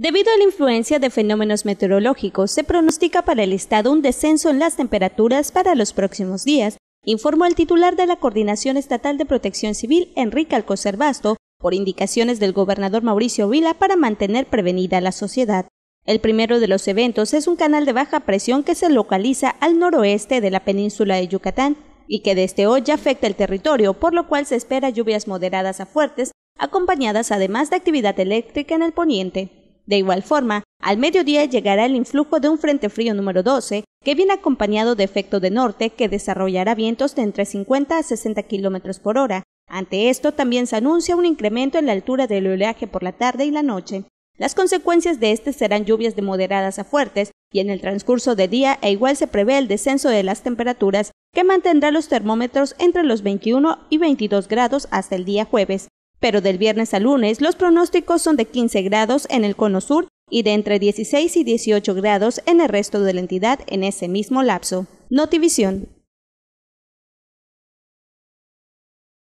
Debido a la influencia de fenómenos meteorológicos, se pronostica para el estado un descenso en las temperaturas para los próximos días, informó el titular de la Coordinación Estatal de Protección Civil, Enrique Alcocer Basto, por indicaciones del gobernador Mauricio Vila para mantener prevenida la sociedad. El primero de los eventos es un canal de baja presión que se localiza al noroeste de la península de Yucatán y que desde hoy afecta el territorio, por lo cual se espera lluvias moderadas a fuertes, acompañadas además de actividad eléctrica en el poniente. De igual forma, al mediodía llegará el influjo de un frente frío número 12, que viene acompañado de efecto de norte que desarrollará vientos de entre 50 a 60 km por hora. Ante esto también se anuncia un incremento en la altura del oleaje por la tarde y la noche. Las consecuencias de este serán lluvias de moderadas a fuertes, y en el transcurso del día e igual se prevé el descenso de las temperaturas, que mantendrá los termómetros entre los 21 y 22 grados hasta el día jueves. Pero del viernes al lunes los pronósticos son de 15 grados en el cono sur y de entre 16 y 18 grados en el resto de la entidad en ese mismo lapso. Notivisión.